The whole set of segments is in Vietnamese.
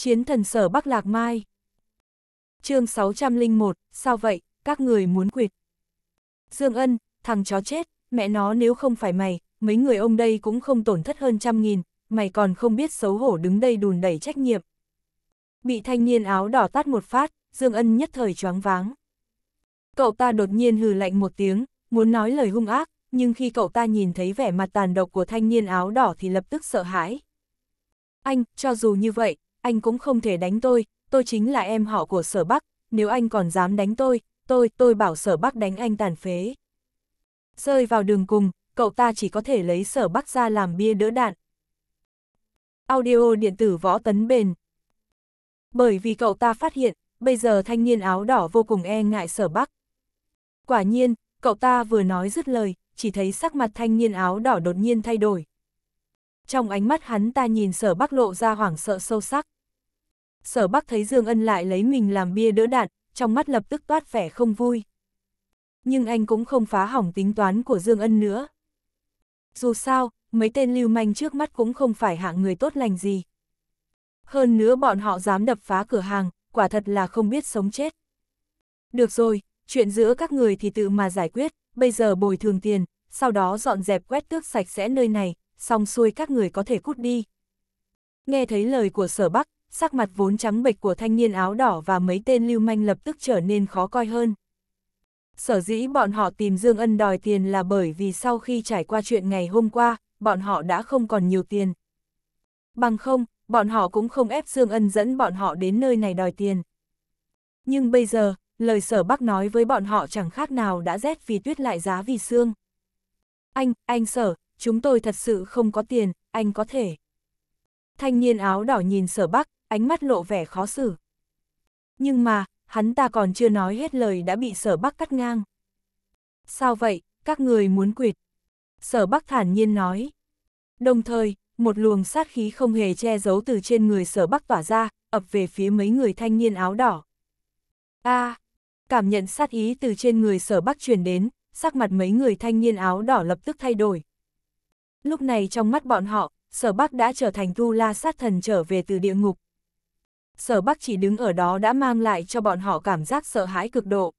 Chiến thần sở Bắc Lạc Mai. chương 601, sao vậy, các người muốn quyệt. Dương Ân, thằng chó chết, mẹ nó nếu không phải mày, mấy người ông đây cũng không tổn thất hơn trăm nghìn, mày còn không biết xấu hổ đứng đây đùn đẩy trách nhiệm. Bị thanh niên áo đỏ tát một phát, Dương Ân nhất thời choáng váng. Cậu ta đột nhiên hừ lạnh một tiếng, muốn nói lời hung ác, nhưng khi cậu ta nhìn thấy vẻ mặt tàn độc của thanh niên áo đỏ thì lập tức sợ hãi. Anh, cho dù như vậy, anh cũng không thể đánh tôi, tôi chính là em họ của sở Bắc, nếu anh còn dám đánh tôi, tôi, tôi bảo sở Bắc đánh anh tàn phế. Rơi vào đường cùng, cậu ta chỉ có thể lấy sở Bắc ra làm bia đỡ đạn. Audio điện tử võ tấn bền. Bởi vì cậu ta phát hiện, bây giờ thanh niên áo đỏ vô cùng e ngại sở Bắc. Quả nhiên, cậu ta vừa nói dứt lời, chỉ thấy sắc mặt thanh niên áo đỏ đột nhiên thay đổi. Trong ánh mắt hắn ta nhìn sở bắc lộ ra hoảng sợ sâu sắc sở bắc thấy Dương Ân lại lấy mình làm bia đỡ đạn, trong mắt lập tức toát vẻ không vui. Nhưng anh cũng không phá hỏng tính toán của Dương Ân nữa. Dù sao, mấy tên lưu manh trước mắt cũng không phải hạng người tốt lành gì. Hơn nữa bọn họ dám đập phá cửa hàng, quả thật là không biết sống chết. Được rồi, chuyện giữa các người thì tự mà giải quyết, bây giờ bồi thường tiền, sau đó dọn dẹp quét tước sạch sẽ nơi này, xong xuôi các người có thể cút đi. Nghe thấy lời của sở Bắc, sắc mặt vốn trắng bệch của thanh niên áo đỏ và mấy tên lưu manh lập tức trở nên khó coi hơn. Sở dĩ bọn họ tìm Dương Ân đòi tiền là bởi vì sau khi trải qua chuyện ngày hôm qua, bọn họ đã không còn nhiều tiền. Bằng không, bọn họ cũng không ép Dương Ân dẫn bọn họ đến nơi này đòi tiền. Nhưng bây giờ, lời sở bắc nói với bọn họ chẳng khác nào đã rét vì tuyết lại giá vì xương. Anh, anh sở, chúng tôi thật sự không có tiền, anh có thể. Thanh niên áo đỏ nhìn sở bắc, ánh mắt lộ vẻ khó xử. Nhưng mà, hắn ta còn chưa nói hết lời đã bị sở bắc cắt ngang. Sao vậy, các người muốn quyệt? Sở bắc thản nhiên nói. Đồng thời, một luồng sát khí không hề che giấu từ trên người sở bắc tỏa ra, ập về phía mấy người thanh niên áo đỏ. a à, cảm nhận sát ý từ trên người sở bắc truyền đến, sắc mặt mấy người thanh niên áo đỏ lập tức thay đổi. Lúc này trong mắt bọn họ, sở bắc đã trở thành tu la sát thần trở về từ địa ngục, sở bắc chỉ đứng ở đó đã mang lại cho bọn họ cảm giác sợ hãi cực độ.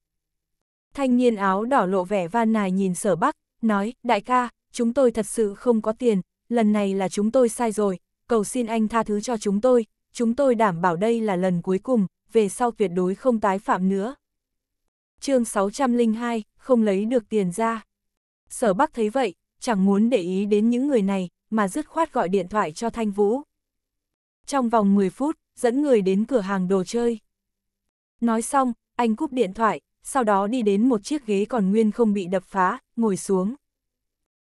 Thanh niên áo đỏ lộ vẻ van nài nhìn sở bắc, nói, đại ca, chúng tôi thật sự không có tiền, lần này là chúng tôi sai rồi, cầu xin anh tha thứ cho chúng tôi, chúng tôi đảm bảo đây là lần cuối cùng, về sau tuyệt đối không tái phạm nữa. chương 602, không lấy được tiền ra. Sở Bắc thấy vậy, chẳng muốn để ý đến những người này, mà dứt khoát gọi điện thoại cho Thanh Vũ trong vòng 10 phút, dẫn người đến cửa hàng đồ chơi. Nói xong, anh cúp điện thoại, sau đó đi đến một chiếc ghế còn nguyên không bị đập phá, ngồi xuống.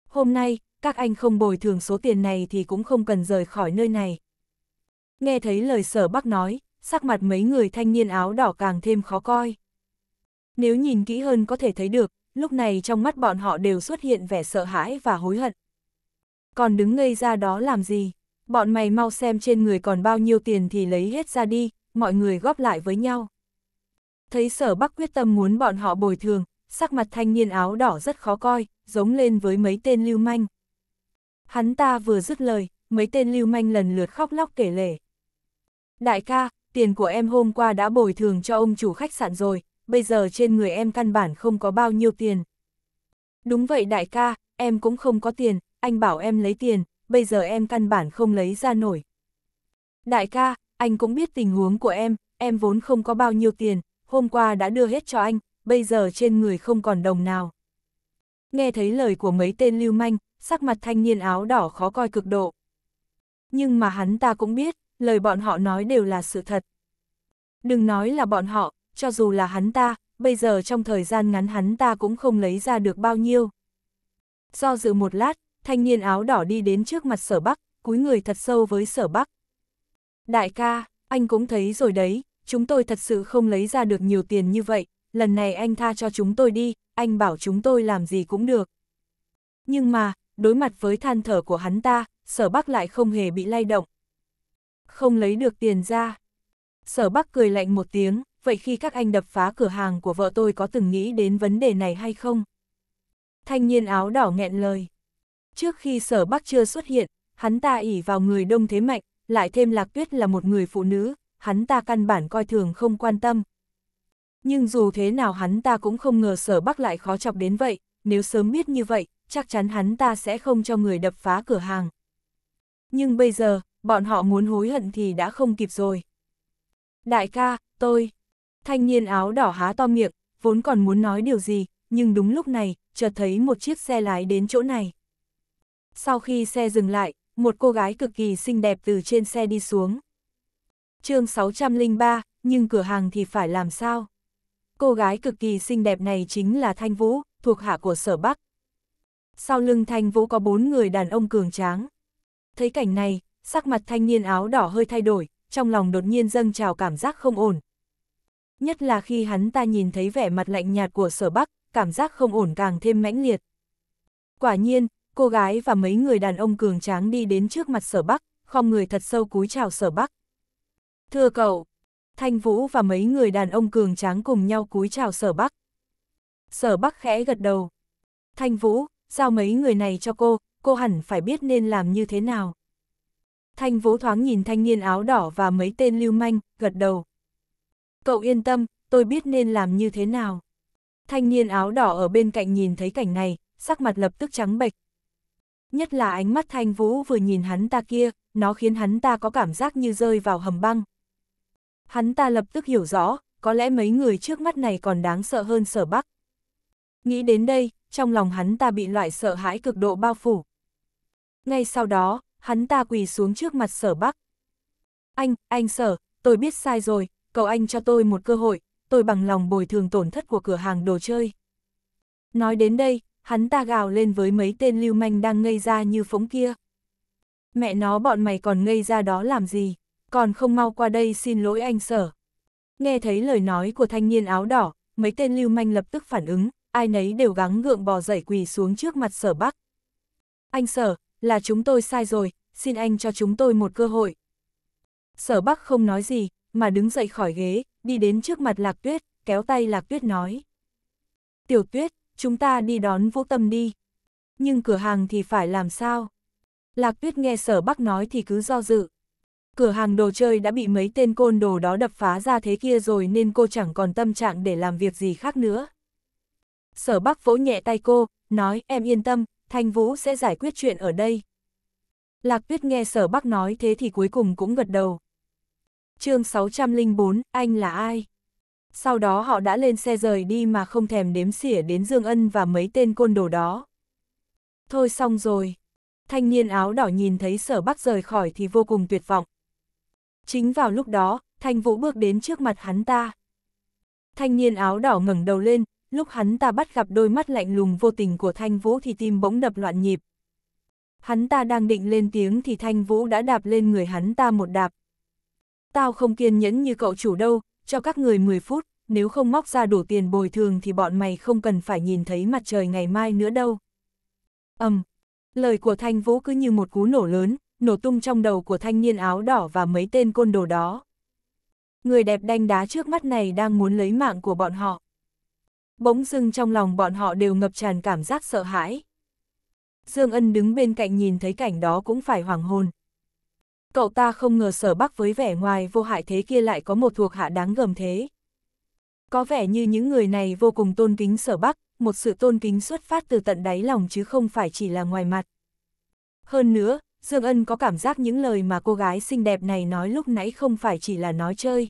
Hôm nay, các anh không bồi thường số tiền này thì cũng không cần rời khỏi nơi này. Nghe thấy lời sở bắc nói, sắc mặt mấy người thanh niên áo đỏ càng thêm khó coi. Nếu nhìn kỹ hơn có thể thấy được, lúc này trong mắt bọn họ đều xuất hiện vẻ sợ hãi và hối hận. Còn đứng ngây ra đó làm gì? bọn mày mau xem trên người còn bao nhiêu tiền thì lấy hết ra đi, mọi người góp lại với nhau. Thấy sở bắc quyết tâm muốn bọn họ bồi thường, sắc mặt thanh niên áo đỏ rất khó coi, giống lên với mấy tên lưu manh. Hắn ta vừa dứt lời, mấy tên lưu manh lần lượt khóc lóc kể lể. Đại ca, tiền của em hôm qua đã bồi thường cho ông chủ khách sạn rồi, bây giờ trên người em căn bản không có bao nhiêu tiền. Đúng vậy đại ca, em cũng không có tiền, anh bảo em lấy tiền, bây giờ em căn bản không lấy ra nổi. Đại ca, anh cũng biết tình huống của em, em vốn không có bao nhiêu tiền, hôm qua đã đưa hết cho anh, bây giờ trên người không còn đồng nào. Nghe thấy lời của mấy tên lưu manh, sắc mặt thanh niên áo đỏ khó coi cực độ. Nhưng mà hắn ta cũng biết, lời bọn họ nói đều là sự thật. Đừng nói là bọn họ, cho dù là hắn ta, bây giờ trong thời gian ngắn hắn ta cũng không lấy ra được bao nhiêu. Do dự một lát, thanh niên áo đỏ đi đến trước mặt sở bắc, cúi người thật sâu với sở bắc. Đại ca, anh cũng thấy rồi đấy, chúng tôi thật sự không lấy ra được nhiều tiền như vậy, lần này anh tha cho chúng tôi đi, anh bảo chúng tôi làm gì cũng được. Nhưng mà, đối mặt với than thở của hắn ta, sở bắc lại không hề bị lay động. Không lấy được tiền ra. Sở bắc cười lạnh một tiếng, vậy khi các anh đập phá cửa hàng của vợ tôi có từng nghĩ đến vấn đề này hay không? Thanh niên áo đỏ nghẹn lời. Trước khi sở Bắc chưa xuất hiện, hắn ta ỉ vào người đông thế mạnh, lại thêm lạc tuyết là một người phụ nữ, hắn ta căn bản coi thường không quan tâm. Nhưng dù thế nào hắn ta cũng không ngờ sở Bắc lại khó chọc đến vậy, nếu sớm biết như vậy, chắc chắn hắn ta sẽ không cho người đập phá cửa hàng. Nhưng bây giờ, bọn họ muốn hối hận thì đã không kịp rồi. Đại ca, tôi, thanh niên áo đỏ há to miệng, vốn còn muốn nói điều gì, nhưng đúng lúc này, chợt thấy một chiếc xe lái đến chỗ này. Sau khi xe dừng lại, một cô gái cực kỳ xinh đẹp từ trên xe đi xuống. chương 603, nhưng cửa hàng thì phải làm sao? Cô gái cực kỳ xinh đẹp này chính là Thanh Vũ, thuộc hạ của Sở Bắc. Sau lưng Thanh Vũ có bốn người đàn ông cường tráng. Thấy cảnh này, sắc mặt thanh niên áo đỏ hơi thay đổi, trong lòng đột nhiên dâng trào cảm giác không ổn. Nhất là khi hắn ta nhìn thấy vẻ mặt lạnh nhạt của sở bắc, cảm giác không ổn càng thêm mãnh liệt. Quả nhiên, cô gái và mấy người đàn ông cường tráng đi đến trước mặt sở bắc, không người thật sâu cúi chào sở bắc. Thưa cậu, Thanh Vũ và mấy người đàn ông cường tráng cùng nhau cúi chào sở bắc. Sở bắc khẽ gật đầu. Thanh Vũ, giao mấy người này cho cô, cô hẳn phải biết nên làm như thế nào. Thanh Vũ thoáng nhìn thanh niên áo đỏ và mấy tên lưu manh, gật đầu. Cậu yên tâm, tôi biết nên làm như thế nào. Thanh niên áo đỏ ở bên cạnh nhìn thấy cảnh này, sắc mặt lập tức trắng bệch, Nhất là ánh mắt thanh vũ vừa nhìn hắn ta kia, nó khiến hắn ta có cảm giác như rơi vào hầm băng. Hắn ta lập tức hiểu rõ, có lẽ mấy người trước mắt này còn đáng sợ hơn sở bắc. Nghĩ đến đây, trong lòng hắn ta bị loại sợ hãi cực độ bao phủ. Ngay sau đó, hắn ta quỳ xuống trước mặt sở bắc. Anh, anh sở, tôi biết sai rồi, cậu anh cho tôi một cơ hội, tôi bằng lòng bồi thường tổn thất của cửa hàng đồ chơi. Nói đến đây, hắn ta gào lên với mấy tên lưu manh đang ngây ra như phóng kia. Mẹ nó bọn mày còn ngây ra đó làm gì, còn không mau qua đây xin lỗi anh sở. Nghe thấy lời nói của thanh niên áo đỏ, mấy tên lưu manh lập tức phản ứng, ai nấy đều gắng gượng bò dậy quỳ xuống trước mặt sở bắc. Anh sở, là chúng tôi sai rồi, xin anh cho chúng tôi một cơ hội. Sở bắc không nói gì, mà đứng dậy khỏi ghế, đi đến trước mặt lạc tuyết, kéo tay lạc tuyết nói. Tiểu tuyết, chúng ta đi đón vũ tâm đi. Nhưng cửa hàng thì phải làm sao? Lạc tuyết nghe sở bắc nói thì cứ do dự. Cửa hàng đồ chơi đã bị mấy tên côn đồ đó đập phá ra thế kia rồi nên cô chẳng còn tâm trạng để làm việc gì khác nữa. Sở bắc vỗ nhẹ tay cô, nói em yên tâm, Thanh Vũ sẽ giải quyết chuyện ở đây. Lạc tuyết nghe sở bắc nói thế thì cuối cùng cũng gật đầu. chương 604, anh là ai? Sau đó họ đã lên xe rời đi mà không thèm đếm xỉa đến Dương Ân và mấy tên côn đồ đó. Thôi xong rồi. Thanh niên áo đỏ nhìn thấy sở bắc rời khỏi thì vô cùng tuyệt vọng. Chính vào lúc đó, Thanh Vũ bước đến trước mặt hắn ta. Thanh niên áo đỏ ngẩng đầu lên, lúc hắn ta bắt gặp đôi mắt lạnh lùng vô tình của Thanh Vũ thì tim bỗng đập loạn nhịp. Hắn ta đang định lên tiếng thì Thanh Vũ đã đạp lên người hắn ta một đạp. Tao không kiên nhẫn như cậu chủ đâu, cho các người 10 phút, nếu không móc ra đủ tiền bồi thường thì bọn mày không cần phải nhìn thấy mặt trời ngày mai nữa đâu. Ầm, um, lời của Thanh Vũ cứ như một cú nổ lớn, nổ tung trong đầu của thanh niên áo đỏ và mấy tên côn đồ đó. Người đẹp đanh đá trước mắt này đang muốn lấy mạng của bọn họ. Bỗng dưng trong lòng bọn họ đều ngập tràn cảm giác sợ hãi. Dương Ân đứng bên cạnh nhìn thấy cảnh đó cũng phải hoảng hồn, Cậu ta không ngờ sở bắc với vẻ ngoài vô hại thế kia lại có một thuộc hạ đáng gầm thế. Có vẻ như những người này vô cùng tôn kính sở bắc, một sự tôn kính xuất phát từ tận đáy lòng chứ không phải chỉ là ngoài mặt. Hơn nữa, Dương Ân có cảm giác những lời mà cô gái xinh đẹp này nói lúc nãy không phải chỉ là nói chơi.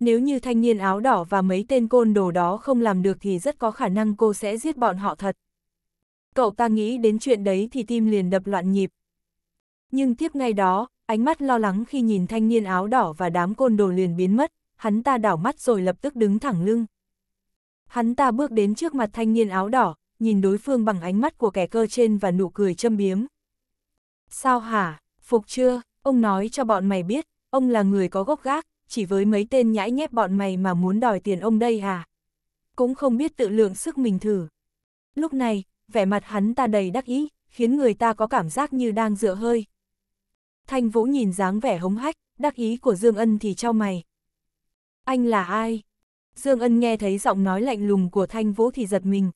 Nếu như thanh niên áo đỏ và mấy tên côn đồ đó không làm được thì rất có khả năng cô sẽ giết bọn họ thật. Cậu ta nghĩ đến chuyện đấy thì tim liền đập loạn nhịp nhưng tiếp ngay đó, ánh mắt lo lắng khi nhìn thanh niên áo đỏ và đám côn đồ liền biến mất, hắn ta đảo mắt rồi lập tức đứng thẳng lưng. Hắn ta bước đến trước mặt thanh niên áo đỏ, nhìn đối phương bằng ánh mắt của kẻ cơ trên và nụ cười châm biếm. Sao hả, phục chưa, ông nói cho bọn mày biết, ông là người có gốc gác, chỉ với mấy tên nhãi nhép bọn mày mà muốn đòi tiền ông đây à? Cũng không biết tự lượng sức mình thử. Lúc này, vẻ mặt hắn ta đầy đắc ý, khiến người ta có cảm giác như đang dựa hơi. Thanh Vũ nhìn dáng vẻ hống hách, đắc ý của Dương Ân thì cho mày. Anh là ai? Dương Ân nghe thấy giọng nói lạnh lùng của Thanh Vũ thì giật mình.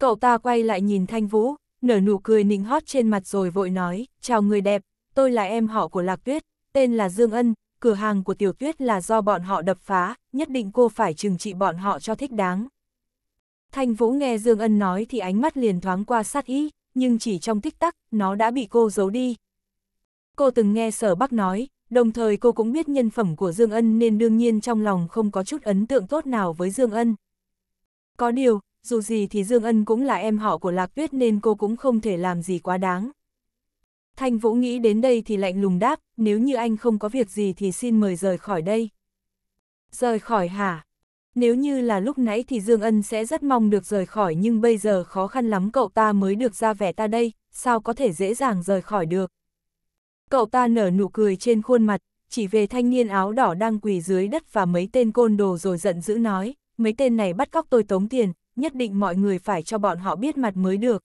Cậu ta quay lại nhìn Thanh Vũ, nở nụ cười nịnh hót trên mặt rồi vội nói, chào người đẹp, tôi là em họ của Lạc Tuyết, tên là Dương Ân, cửa hàng của Tiểu Tuyết là do bọn họ đập phá, nhất định cô phải trừng trị bọn họ cho thích đáng. Thanh Vũ nghe Dương Ân nói thì ánh mắt liền thoáng qua sát ý, nhưng chỉ trong tích tắc, nó đã bị cô giấu đi, Cô từng nghe sở bắc nói, đồng thời cô cũng biết nhân phẩm của Dương Ân nên đương nhiên trong lòng không có chút ấn tượng tốt nào với Dương Ân. Có điều, dù gì thì Dương Ân cũng là em họ của Lạc Tuyết nên cô cũng không thể làm gì quá đáng. Thanh Vũ nghĩ đến đây thì lạnh lùng đáp, nếu như anh không có việc gì thì xin mời rời khỏi đây. Rời khỏi hả? Nếu như là lúc nãy thì Dương Ân sẽ rất mong được rời khỏi nhưng bây giờ khó khăn lắm cậu ta mới được ra vẻ ta đây, sao có thể dễ dàng rời khỏi được. Cậu ta nở nụ cười trên khuôn mặt, chỉ về thanh niên áo đỏ đang quỳ dưới đất và mấy tên côn đồ rồi giận dữ nói, mấy tên này bắt cóc tôi tống tiền, nhất định mọi người phải cho bọn họ biết mặt mới được.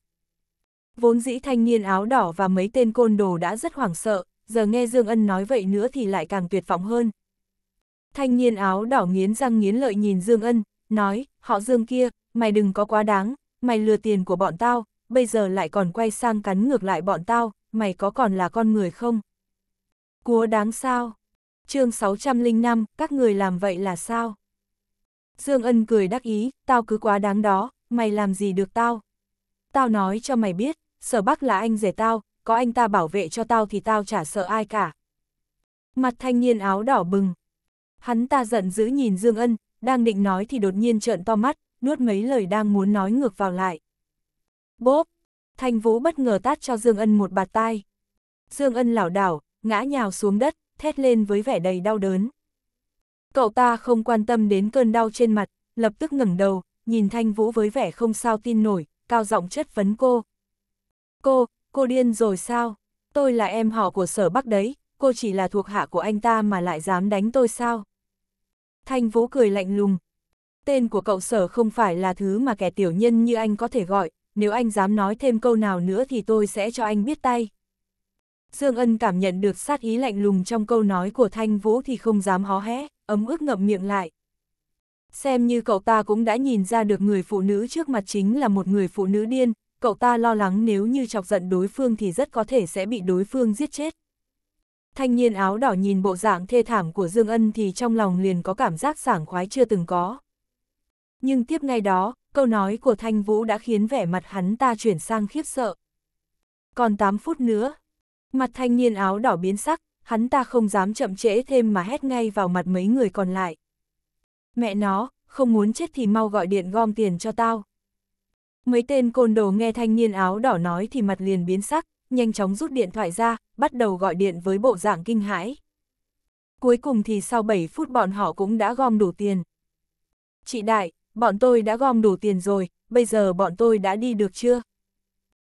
Vốn dĩ thanh niên áo đỏ và mấy tên côn đồ đã rất hoảng sợ, giờ nghe Dương Ân nói vậy nữa thì lại càng tuyệt vọng hơn. Thanh niên áo đỏ nghiến răng nghiến lợi nhìn Dương Ân, nói, họ Dương kia, mày đừng có quá đáng, mày lừa tiền của bọn tao, bây giờ lại còn quay sang cắn ngược lại bọn tao, mày có còn là con người không? Cúa đáng sao? chương 605, các người làm vậy là sao? Dương Ân cười đắc ý, tao cứ quá đáng đó, mày làm gì được tao? Tao nói cho mày biết, sở bắc là anh rể tao, có anh ta bảo vệ cho tao thì tao chả sợ ai cả. Mặt thanh niên áo đỏ bừng. Hắn ta giận dữ nhìn Dương Ân, đang định nói thì đột nhiên trợn to mắt, nuốt mấy lời đang muốn nói ngược vào lại. Bốp, Thanh Vũ bất ngờ tát cho Dương Ân một bạt tai. Dương Ân lảo đảo, ngã nhào xuống đất, thét lên với vẻ đầy đau đớn. Cậu ta không quan tâm đến cơn đau trên mặt, lập tức ngẩng đầu, nhìn Thanh Vũ với vẻ không sao tin nổi, cao giọng chất vấn cô. Cô, cô điên rồi sao? Tôi là em họ của sở Bắc đấy, cô chỉ là thuộc hạ của anh ta mà lại dám đánh tôi sao? Thanh Vũ cười lạnh lùng. Tên của cậu sở không phải là thứ mà kẻ tiểu nhân như anh có thể gọi, nếu anh dám nói thêm câu nào nữa thì tôi sẽ cho anh biết tay. Dương Ân cảm nhận được sát ý lạnh lùng trong câu nói của Thanh Vũ thì không dám hó hé, ấm ức ngậm miệng lại. Xem như cậu ta cũng đã nhìn ra được người phụ nữ trước mặt chính là một người phụ nữ điên, cậu ta lo lắng nếu như chọc giận đối phương thì rất có thể sẽ bị đối phương giết chết. Thanh niên áo đỏ nhìn bộ dạng thê thảm của Dương Ân thì trong lòng liền có cảm giác sảng khoái chưa từng có nhưng tiếp ngay đó, câu nói của Thanh Vũ đã khiến vẻ mặt hắn ta chuyển sang khiếp sợ. Còn 8 phút nữa, mặt thanh niên áo đỏ biến sắc, hắn ta không dám chậm trễ thêm mà hét ngay vào mặt mấy người còn lại. Mẹ nó, không muốn chết thì mau gọi điện gom tiền cho tao. Mấy tên côn đồ nghe thanh niên áo đỏ nói thì mặt liền biến sắc, nhanh chóng rút điện thoại ra, bắt đầu gọi điện với bộ dạng kinh hãi. Cuối cùng thì sau 7 phút bọn họ cũng đã gom đủ tiền. Chị Đại, bọn tôi đã gom đủ tiền rồi, bây giờ bọn tôi đã đi được chưa?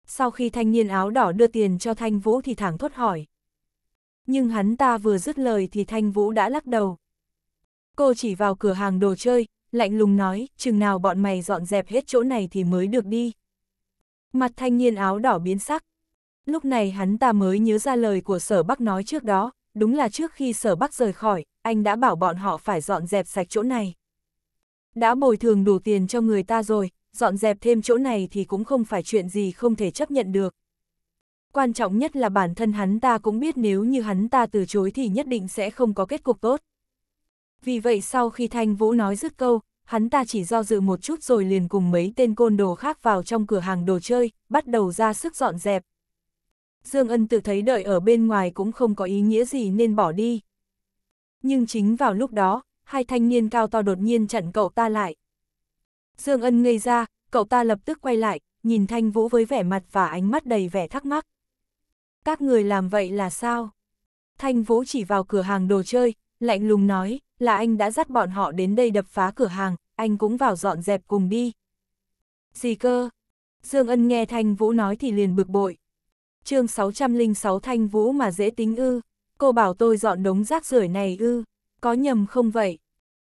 Sau khi thanh niên áo đỏ đưa tiền cho Thanh Vũ thì thẳng thốt hỏi. Nhưng hắn ta vừa dứt lời thì Thanh Vũ đã lắc đầu. Cô chỉ vào cửa hàng đồ chơi, lạnh lùng nói, chừng nào bọn mày dọn dẹp hết chỗ này thì mới được đi. Mặt thanh niên áo đỏ biến sắc. Lúc này hắn ta mới nhớ ra lời của sở bắc nói trước đó, đúng là trước khi sở bắc rời khỏi, anh đã bảo bọn họ phải dọn dẹp sạch chỗ này. Đã bồi thường đủ tiền cho người ta rồi, dọn dẹp thêm chỗ này thì cũng không phải chuyện gì không thể chấp nhận được. Quan trọng nhất là bản thân hắn ta cũng biết nếu như hắn ta từ chối thì nhất định sẽ không có kết cục tốt. Vì vậy sau khi Thanh Vũ nói dứt câu, hắn ta chỉ do dự một chút rồi liền cùng mấy tên côn đồ khác vào trong cửa hàng đồ chơi, bắt đầu ra sức dọn dẹp. Dương Ân tự thấy đợi ở bên ngoài cũng không có ý nghĩa gì nên bỏ đi. Nhưng chính vào lúc đó, hai thanh niên cao to đột nhiên chặn cậu ta lại. Dương Ân ngây ra, cậu ta lập tức quay lại, nhìn Thanh Vũ với vẻ mặt và ánh mắt đầy vẻ thắc mắc. Các người làm vậy là sao? Thanh Vũ chỉ vào cửa hàng đồ chơi, lạnh lùng nói, là anh đã dắt bọn họ đến đây đập phá cửa hàng, anh cũng vào dọn dẹp cùng đi. Gì cơ? Dương Ân nghe Thanh Vũ nói thì liền bực bội. chương 606 Thanh Vũ mà dễ tính ư, cô bảo tôi dọn đống rác rưởi này ư. Có nhầm không vậy?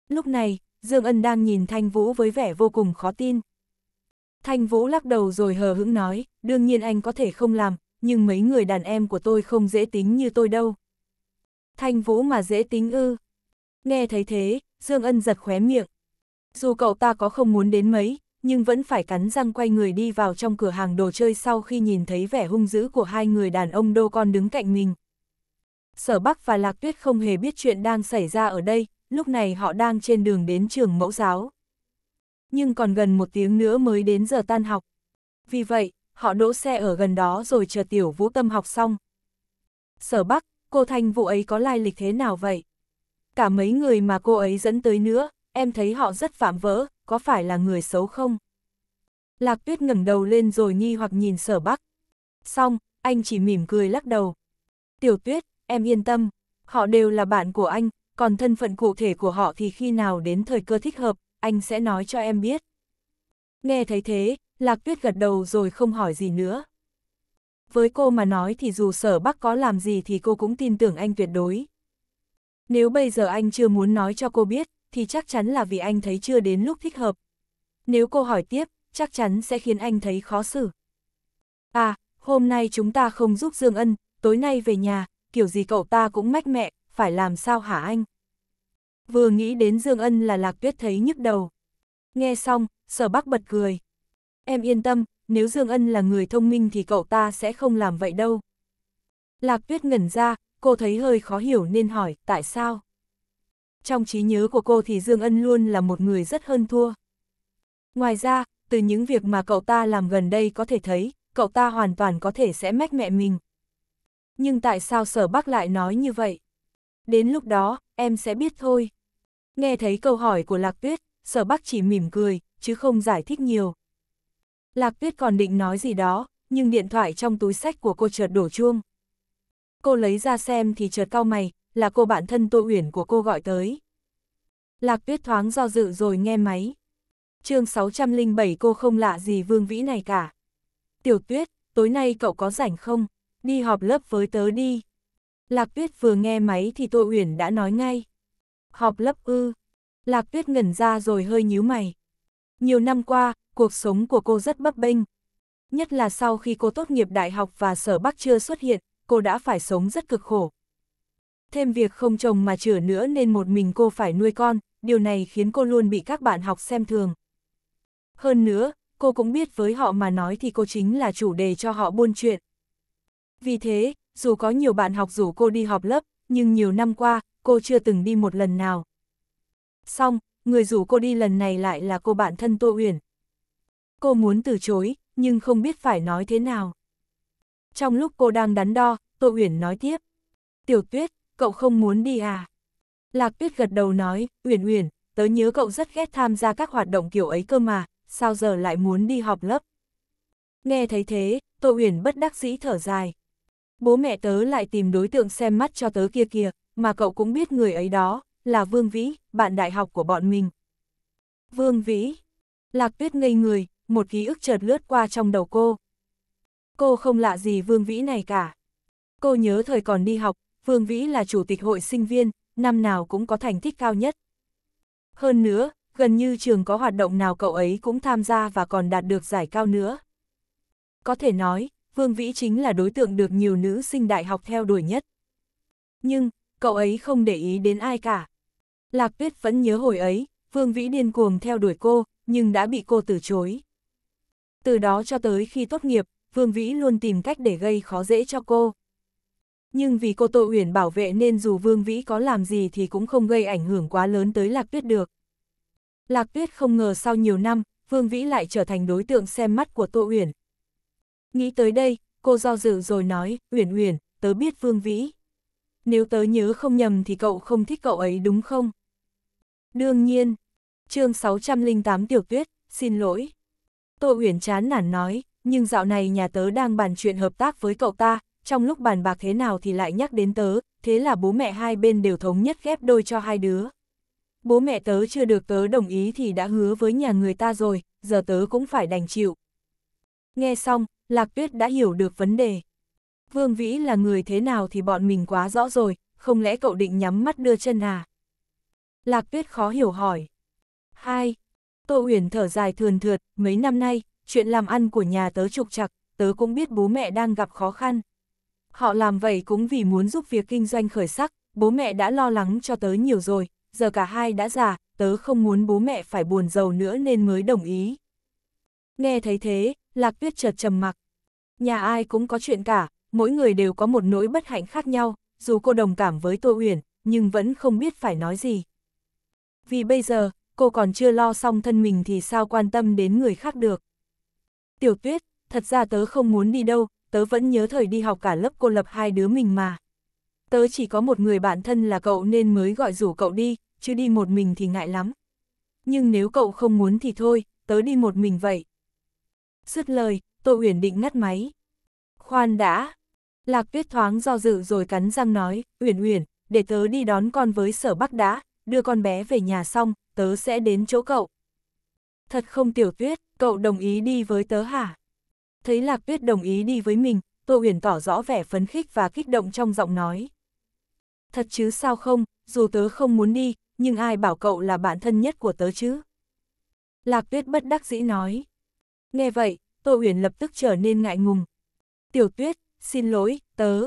Lúc này, Dương Ân đang nhìn Thanh Vũ với vẻ vô cùng khó tin. Thanh Vũ lắc đầu rồi hờ hững nói, đương nhiên anh có thể không làm, nhưng mấy người đàn em của tôi không dễ tính như tôi đâu. Thanh Vũ mà dễ tính ư. Nghe thấy thế, Dương Ân giật khóe miệng. Dù cậu ta có không muốn đến mấy, nhưng vẫn phải cắn răng quay người đi vào trong cửa hàng đồ chơi sau khi nhìn thấy vẻ hung dữ của hai người đàn ông đô con đứng cạnh mình. Sở Bắc và Lạc Tuyết không hề biết chuyện đang xảy ra ở đây, lúc này họ đang trên đường đến trường mẫu giáo. Nhưng còn gần một tiếng nữa mới đến giờ tan học. Vì vậy, họ đỗ xe ở gần đó rồi chờ Tiểu Vũ Tâm học xong. Sở Bắc, cô Thanh vụ ấy có lai lịch thế nào vậy? Cả mấy người mà cô ấy dẫn tới nữa, em thấy họ rất phạm vỡ, có phải là người xấu không? Lạc Tuyết ngẩng đầu lên rồi nghi hoặc nhìn Sở Bắc. Xong, anh chỉ mỉm cười lắc đầu. Tiểu Tuyết, em yên tâm, họ đều là bạn của anh, còn thân phận cụ thể của họ thì khi nào đến thời cơ thích hợp, anh sẽ nói cho em biết. Nghe thấy thế, Lạc Tuyết gật đầu rồi không hỏi gì nữa. Với cô mà nói thì dù sở bắc có làm gì thì cô cũng tin tưởng anh tuyệt đối. Nếu bây giờ anh chưa muốn nói cho cô biết, thì chắc chắn là vì anh thấy chưa đến lúc thích hợp. Nếu cô hỏi tiếp, chắc chắn sẽ khiến anh thấy khó xử. À, hôm nay chúng ta không giúp Dương Ân, tối nay về nhà, kiểu gì cậu ta cũng mách mẹ, phải làm sao hả anh? Vừa nghĩ đến Dương Ân là Lạc Tuyết thấy nhức đầu. Nghe xong, Sở Bắc bật cười. Em yên tâm, nếu Dương Ân là người thông minh thì cậu ta sẽ không làm vậy đâu. Lạc Tuyết ngẩn ra, cô thấy hơi khó hiểu nên hỏi tại sao. Trong trí nhớ của cô thì Dương Ân luôn là một người rất hơn thua. Ngoài ra, từ những việc mà cậu ta làm gần đây có thể thấy, cậu ta hoàn toàn có thể sẽ mách mẹ mình. Nhưng tại sao sở bác lại nói như vậy? Đến lúc đó, em sẽ biết thôi. Nghe thấy câu hỏi của Lạc Tuyết, sở bác chỉ mỉm cười, chứ không giải thích nhiều. Lạc Tuyết còn định nói gì đó, nhưng điện thoại trong túi sách của cô chợt đổ chuông. Cô lấy ra xem thì chợt cau mày, là cô bạn thân Tô Uyển của cô gọi tới. Lạc Tuyết thoáng do dự rồi nghe máy. chương 607 cô không lạ gì Vương Vĩ này cả. Tiểu Tuyết, tối nay cậu có rảnh không? đi họp lớp với tớ đi. Lạc tuyết vừa nghe máy thì Tô Uyển đã nói ngay. Họp lớp ư. Lạc tuyết ngẩn ra rồi hơi nhíu mày. Nhiều năm qua, cuộc sống của cô rất bấp bênh. Nhất là sau khi cô tốt nghiệp đại học và sở Bắc chưa xuất hiện, cô đã phải sống rất cực khổ. Thêm việc không chồng mà chửa nữa nên một mình cô phải nuôi con, điều này khiến cô luôn bị các bạn học xem thường. Hơn nữa, cô cũng biết với họ mà nói thì cô chính là chủ đề cho họ buôn chuyện. Vì thế, dù có nhiều bạn học rủ cô đi họp lớp, nhưng nhiều năm qua, cô chưa từng đi một lần nào. Xong, người rủ cô đi lần này lại là cô bạn thân Tô Uyển. Cô muốn từ chối, nhưng không biết phải nói thế nào. Trong lúc cô đang đắn đo, Tô Uyển nói tiếp. Tiểu Tuyết, cậu không muốn đi à? Lạc Tuyết gật đầu nói, Uyển Uyển, tớ nhớ cậu rất ghét tham gia các hoạt động kiểu ấy cơ mà, sao giờ lại muốn đi họp lớp? Nghe thấy thế, Tô Uyển bất đắc dĩ thở dài bố mẹ tớ lại tìm đối tượng xem mắt cho tớ kia kìa, mà cậu cũng biết người ấy đó, là Vương Vĩ, bạn đại học của bọn mình. Vương Vĩ, Lạc Tuyết ngây người, một ký ức chợt lướt qua trong đầu cô. Cô không lạ gì Vương Vĩ này cả. Cô nhớ thời còn đi học, Vương Vĩ là chủ tịch hội sinh viên, năm nào cũng có thành tích cao nhất. Hơn nữa, gần như trường có hoạt động nào cậu ấy cũng tham gia và còn đạt được giải cao nữa. Có thể nói, Vương Vĩ chính là đối tượng được nhiều nữ sinh đại học theo đuổi nhất. Nhưng, cậu ấy không để ý đến ai cả. Lạc Tuyết vẫn nhớ hồi ấy, Vương Vĩ điên cuồng theo đuổi cô, nhưng đã bị cô từ chối. Từ đó cho tới khi tốt nghiệp, Vương Vĩ luôn tìm cách để gây khó dễ cho cô. Nhưng vì cô Tô Uyển bảo vệ nên dù Vương Vĩ có làm gì thì cũng không gây ảnh hưởng quá lớn tới Lạc Tuyết được. Lạc Tuyết không ngờ sau nhiều năm, Vương Vĩ lại trở thành đối tượng xem mắt của Tô Uyển, Nghĩ tới đây, cô do dự rồi nói, Uyển Uyển, tớ biết Vương Vĩ. Nếu tớ nhớ không nhầm thì cậu không thích cậu ấy đúng không? Đương nhiên. chương 608 Tiểu Tuyết, xin lỗi. Tô Uyển chán nản nói, nhưng dạo này nhà tớ đang bàn chuyện hợp tác với cậu ta, trong lúc bàn bạc thế nào thì lại nhắc đến tớ, thế là bố mẹ hai bên đều thống nhất ghép đôi cho hai đứa. Bố mẹ tớ chưa được tớ đồng ý thì đã hứa với nhà người ta rồi, giờ tớ cũng phải đành chịu. Nghe xong, Lạc Tuyết đã hiểu được vấn đề. Vương Vĩ là người thế nào thì bọn mình quá rõ rồi, không lẽ cậu định nhắm mắt đưa chân à? Lạc Tuyết khó hiểu hỏi. Hai, Tô Uyển thở dài thườn thượt, mấy năm nay, chuyện làm ăn của nhà tớ trục trặc, tớ cũng biết bố mẹ đang gặp khó khăn. Họ làm vậy cũng vì muốn giúp việc kinh doanh khởi sắc, bố mẹ đã lo lắng cho tớ nhiều rồi, giờ cả hai đã già, tớ không muốn bố mẹ phải buồn giàu nữa nên mới đồng ý. Nghe thấy thế, Lạc Tuyết chợt trầm mặc, nhà ai cũng có chuyện cả, mỗi người đều có một nỗi bất hạnh khác nhau, dù cô đồng cảm với Tô Uyển, nhưng vẫn không biết phải nói gì. Vì bây giờ, cô còn chưa lo xong thân mình thì sao quan tâm đến người khác được. Tiểu tuyết, thật ra tớ không muốn đi đâu, tớ vẫn nhớ thời đi học cả lớp cô lập hai đứa mình mà. Tớ chỉ có một người bạn thân là cậu nên mới gọi rủ cậu đi, chứ đi một mình thì ngại lắm. Nhưng nếu cậu không muốn thì thôi, tớ đi một mình vậy. Dứt lời, Tô Uyển định ngắt máy. Khoan đã. Lạc Tuyết thoáng do dự rồi cắn răng nói, Uyển Uyển, để tớ đi đón con với sở bắc đã, đưa con bé về nhà xong, tớ sẽ đến chỗ cậu. Thật không tiểu tuyết, cậu đồng ý đi với tớ hả? Thấy Lạc Tuyết đồng ý đi với mình, Tô Uyển tỏ rõ vẻ phấn khích và kích động trong giọng nói. Thật chứ sao không, dù tớ không muốn đi, nhưng ai bảo cậu là bạn thân nhất của tớ chứ? Lạc Tuyết bất đắc dĩ nói. Nghe vậy, Tô Uyển lập tức trở nên ngại ngùng. Tiểu tuyết, xin lỗi, tớ.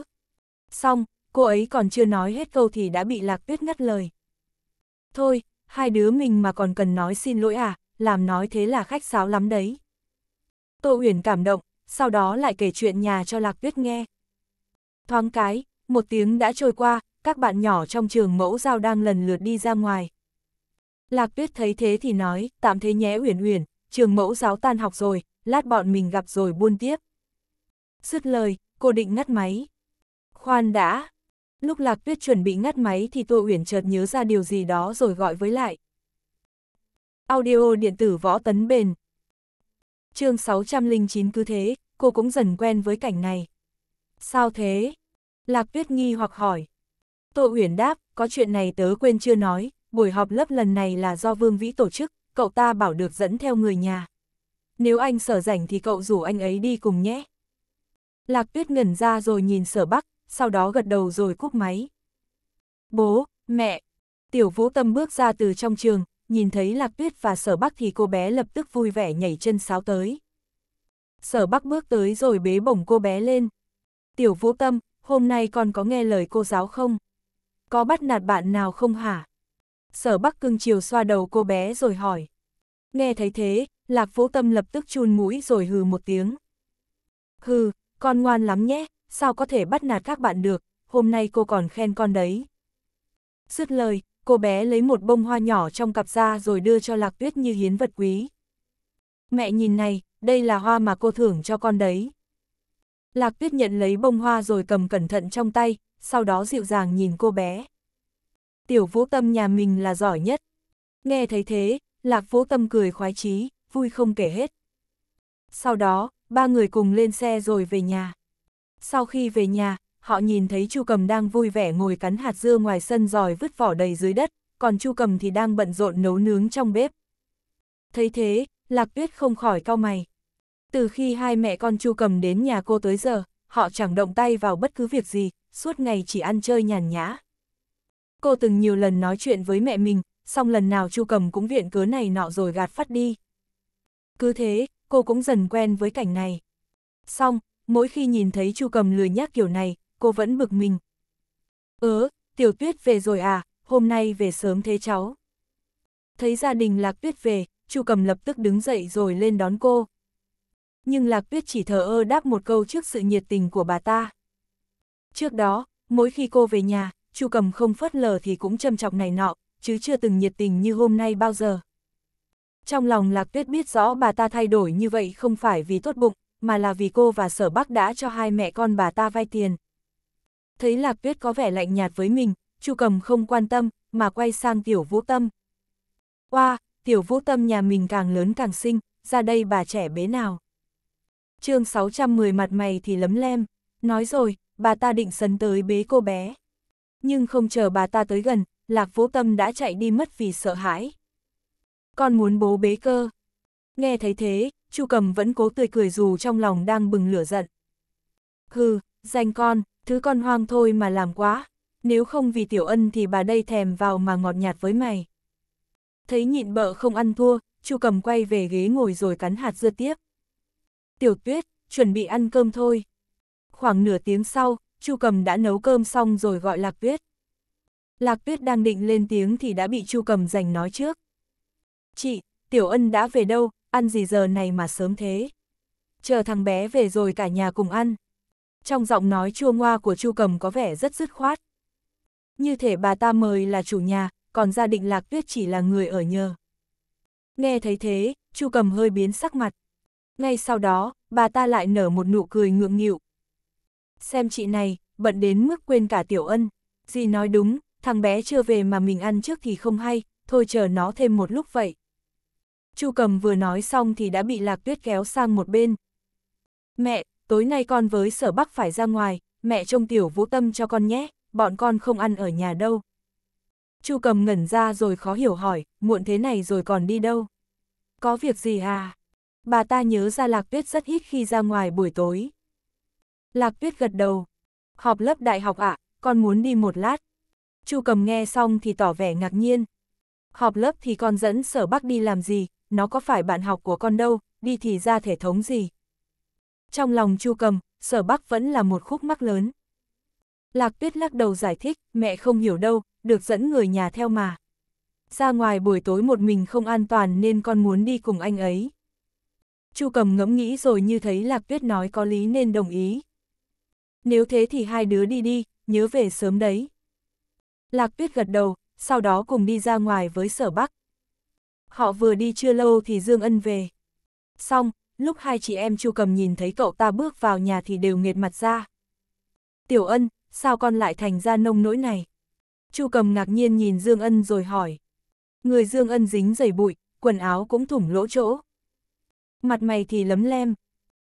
Xong, cô ấy còn chưa nói hết câu thì đã bị lạc tuyết ngắt lời. Thôi, hai đứa mình mà còn cần nói xin lỗi à, làm nói thế là khách sáo lắm đấy. Tô Uyển cảm động, sau đó lại kể chuyện nhà cho Lạc Tuyết nghe. Thoáng cái, một tiếng đã trôi qua, các bạn nhỏ trong trường mẫu giao đang lần lượt đi ra ngoài. Lạc Tuyết thấy thế thì nói, tạm thế nhé Uyển Uyển, trường mẫu giáo tan học rồi, lát bọn mình gặp rồi buôn tiếp. Dứt lời, cô định ngắt máy. Khoan đã. Lúc Lạc Tuyết chuẩn bị ngắt máy thì Tô Uyển chợt nhớ ra điều gì đó rồi gọi với lại. Audio điện tử võ tấn bền. chương 609 cứ thế, cô cũng dần quen với cảnh này. Sao thế? Lạc Tuyết nghi hoặc hỏi. Tô Uyển đáp, có chuyện này tớ quên chưa nói, buổi họp lớp lần này là do Vương Vĩ tổ chức, cậu ta bảo được dẫn theo người nhà nếu anh sở rảnh thì cậu rủ anh ấy đi cùng nhé. Lạc tuyết ngẩn ra rồi nhìn sở bắc, sau đó gật đầu rồi cúp máy. Bố, mẹ, tiểu vũ tâm bước ra từ trong trường, nhìn thấy lạc tuyết và sở bắc thì cô bé lập tức vui vẻ nhảy chân sáo tới. Sở bắc bước tới rồi bế bổng cô bé lên. Tiểu vũ tâm, hôm nay con có nghe lời cô giáo không? Có bắt nạt bạn nào không hả? Sở Bắc cưng chiều xoa đầu cô bé rồi hỏi. Nghe thấy thế, Lạc Vũ Tâm lập tức chun mũi rồi hừ một tiếng. Hừ, con ngoan lắm nhé, sao có thể bắt nạt các bạn được, hôm nay cô còn khen con đấy. Dứt lời, cô bé lấy một bông hoa nhỏ trong cặp ra rồi đưa cho Lạc Tuyết như hiến vật quý. Mẹ nhìn này, đây là hoa mà cô thưởng cho con đấy. Lạc Tuyết nhận lấy bông hoa rồi cầm cẩn thận trong tay, sau đó dịu dàng nhìn cô bé. Tiểu Vũ Tâm nhà mình là giỏi nhất. Nghe thấy thế, Lạc Vũ Tâm cười khoái chí, vui không kể hết. Sau đó, ba người cùng lên xe rồi về nhà. Sau khi về nhà, họ nhìn thấy Chu Cầm đang vui vẻ ngồi cắn hạt dưa ngoài sân rồi vứt vỏ đầy dưới đất, còn Chu Cầm thì đang bận rộn nấu nướng trong bếp. Thấy thế, Lạc Tuyết không khỏi cau mày. Từ khi hai mẹ con Chu Cầm đến nhà cô tới giờ, họ chẳng động tay vào bất cứ việc gì, suốt ngày chỉ ăn chơi nhàn nhã. Cô từng nhiều lần nói chuyện với mẹ mình, song lần nào Chu Cầm cũng viện cớ này nọ rồi gạt phát đi. Cứ thế, cô cũng dần quen với cảnh này. Xong, mỗi khi nhìn thấy Chu Cầm lười nhác kiểu này, cô vẫn bực mình. Ớ, Tiểu Tuyết về rồi à, hôm nay về sớm thế cháu. Thấy gia đình Lạc Tuyết về, Chu Cầm lập tức đứng dậy rồi lên đón cô. Nhưng Lạc Tuyết chỉ thờ ơ đáp một câu trước sự nhiệt tình của bà ta. Trước đó, mỗi khi cô về nhà, Chu Cầm không phớt lờ thì cũng châm chọc này nọ, chứ chưa từng nhiệt tình như hôm nay bao giờ. Trong lòng Lạc Tuyết biết rõ bà ta thay đổi như vậy không phải vì tốt bụng, mà là vì cô và sở bác đã cho hai mẹ con bà ta vay tiền. Thấy Lạc Tuyết có vẻ lạnh nhạt với mình, Chu Cầm không quan tâm, mà quay sang Tiểu Vũ Tâm. qua wow, Tiểu Vũ Tâm nhà mình càng lớn càng xinh, ra đây bà trẻ bế nào. chương 610 mặt mày thì lấm lem, nói rồi, bà ta định sấn tới bế cô bé. Nhưng không chờ bà ta tới gần, Lạc Vũ Tâm đã chạy đi mất vì sợ hãi con muốn bố bế cơ. Nghe thấy thế, Chu Cầm vẫn cố tươi cười dù trong lòng đang bừng lửa giận. Hừ, danh con, thứ con hoang thôi mà làm quá, nếu không vì tiểu ân thì bà đây thèm vào mà ngọt nhạt với mày. Thấy nhịn bợ không ăn thua, Chu Cầm quay về ghế ngồi rồi cắn hạt dưa tiếp. Tiểu Tuyết, chuẩn bị ăn cơm thôi. Khoảng nửa tiếng sau, Chu Cầm đã nấu cơm xong rồi gọi Lạc Tuyết. Lạc Tuyết đang định lên tiếng thì đã bị Chu Cầm giành nói trước. Chị, Tiểu Ân đã về đâu, ăn gì giờ này mà sớm thế? Chờ thằng bé về rồi cả nhà cùng ăn. Trong giọng nói chua ngoa của Chu Cầm có vẻ rất dứt khoát. Như thể bà ta mời là chủ nhà, còn gia định Lạc Tuyết chỉ là người ở nhờ. Nghe thấy thế, Chu Cầm hơi biến sắc mặt. Ngay sau đó, bà ta lại nở một nụ cười ngượng nghịu. Xem chị này, bận đến mức quên cả Tiểu Ân. Dì nói đúng, thằng bé chưa về mà mình ăn trước thì không hay, thôi chờ nó thêm một lúc vậy. Chu Cầm vừa nói xong thì đã bị Lạc Tuyết kéo sang một bên. Mẹ, tối nay con với sở bắc phải ra ngoài, mẹ trông tiểu vũ tâm cho con nhé, bọn con không ăn ở nhà đâu. Chu Cầm ngẩn ra rồi khó hiểu hỏi, muộn thế này rồi còn đi đâu? Có việc gì à? Bà ta nhớ ra Lạc Tuyết rất ít khi ra ngoài buổi tối. Lạc Tuyết gật đầu. Họp lớp đại học ạ, à, con muốn đi một lát. Chu Cầm nghe xong thì tỏ vẻ ngạc nhiên. Họp lớp thì con dẫn sở bắc đi làm gì, nó có phải bạn học của con đâu, đi thì ra thể thống gì. Trong lòng Chu Cầm, Sở Bắc vẫn là một khúc mắc lớn. Lạc Tuyết lắc đầu giải thích, mẹ không hiểu đâu, được dẫn người nhà theo mà. Ra ngoài buổi tối một mình không an toàn nên con muốn đi cùng anh ấy. Chu Cầm ngẫm nghĩ rồi như thấy Lạc Tuyết nói có lý nên đồng ý. Nếu thế thì hai đứa đi đi, nhớ về sớm đấy. Lạc Tuyết gật đầu, sau đó cùng đi ra ngoài với Sở Bắc. Họ vừa đi chưa lâu thì Dương Ân về. Xong, lúc hai chị em Chu Cầm nhìn thấy cậu ta bước vào nhà thì đều nghiệt mặt ra. Tiểu Ân, sao con lại thành ra nông nỗi này? Chu Cầm ngạc nhiên nhìn Dương Ân rồi hỏi. Người Dương Ân dính dày bụi, quần áo cũng thủng lỗ chỗ. Mặt mày thì lấm lem.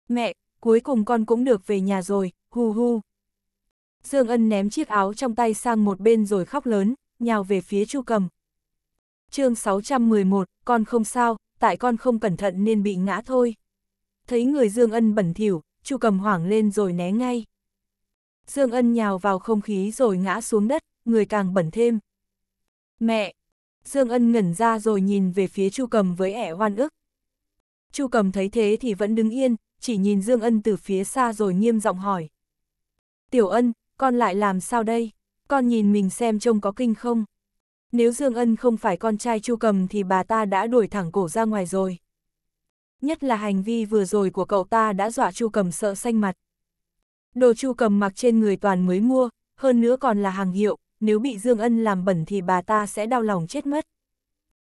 Mẹ, cuối cùng con cũng được về nhà rồi, hu hu. Dương Ân ném chiếc áo trong tay sang một bên rồi khóc lớn, nhào về phía Chu Cầm, chương 611, con không sao, tại con không cẩn thận nên bị ngã thôi. Thấy người Dương Ân bẩn thỉu, Chu Cầm hoảng lên rồi né ngay. Dương Ân nhào vào không khí rồi ngã xuống đất, người càng bẩn thêm. Mẹ! Dương Ân ngẩn ra rồi nhìn về phía Chu Cầm với ẻ hoan ức. Chu Cầm thấy thế thì vẫn đứng yên, chỉ nhìn Dương Ân từ phía xa rồi nghiêm giọng hỏi. Tiểu Ân, con lại làm sao đây? Con nhìn mình xem trông có kinh không? nếu Dương Ân không phải con trai Chu Cầm thì bà ta đã đuổi thẳng cổ ra ngoài rồi. Nhất là hành vi vừa rồi của cậu ta đã dọa Chu Cầm sợ xanh mặt. Đồ Chu Cầm mặc trên người toàn mới mua, hơn nữa còn là hàng hiệu, nếu bị Dương Ân làm bẩn thì bà ta sẽ đau lòng chết mất.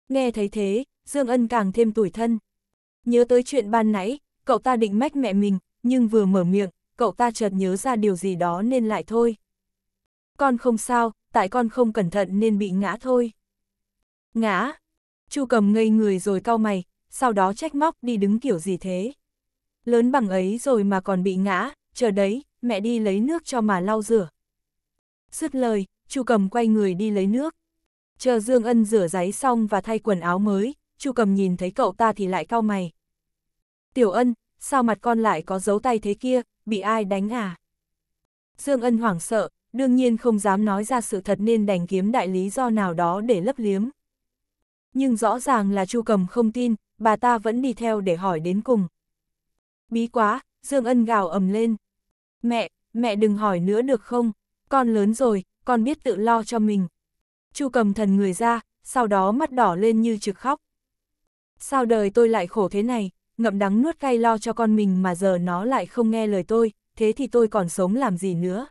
Nghe thấy thế, Dương Ân càng thêm tủi thân. Nhớ tới chuyện ban nãy, cậu ta định mách mẹ mình, nhưng vừa mở miệng, cậu ta chợt nhớ ra điều gì đó nên lại thôi. Con không sao, tại con không cẩn thận nên bị ngã thôi. Ngã? Chu cầm ngây người rồi cau mày, sau đó trách móc đi đứng kiểu gì thế. Lớn bằng ấy rồi mà còn bị ngã, chờ đấy, mẹ đi lấy nước cho mà lau rửa. Dứt lời, Chu cầm quay người đi lấy nước. Chờ Dương Ân rửa giấy xong và thay quần áo mới, Chu cầm nhìn thấy cậu ta thì lại cau mày. Tiểu Ân, sao mặt con lại có dấu tay thế kia, bị ai đánh à? Dương Ân hoảng sợ, đương nhiên không dám nói ra sự thật nên đành kiếm đại lý do nào đó để lấp liếm. Nhưng rõ ràng là Chu Cầm không tin, bà ta vẫn đi theo để hỏi đến cùng. Bí quá, Dương Ân gào ầm lên. Mẹ, mẹ đừng hỏi nữa được không? Con lớn rồi, con biết tự lo cho mình. Chu Cầm thần người ra, sau đó mắt đỏ lên như trực khóc. Sao đời tôi lại khổ thế này, ngậm đắng nuốt cay lo cho con mình mà giờ nó lại không nghe lời tôi, thế thì tôi còn sống làm gì nữa.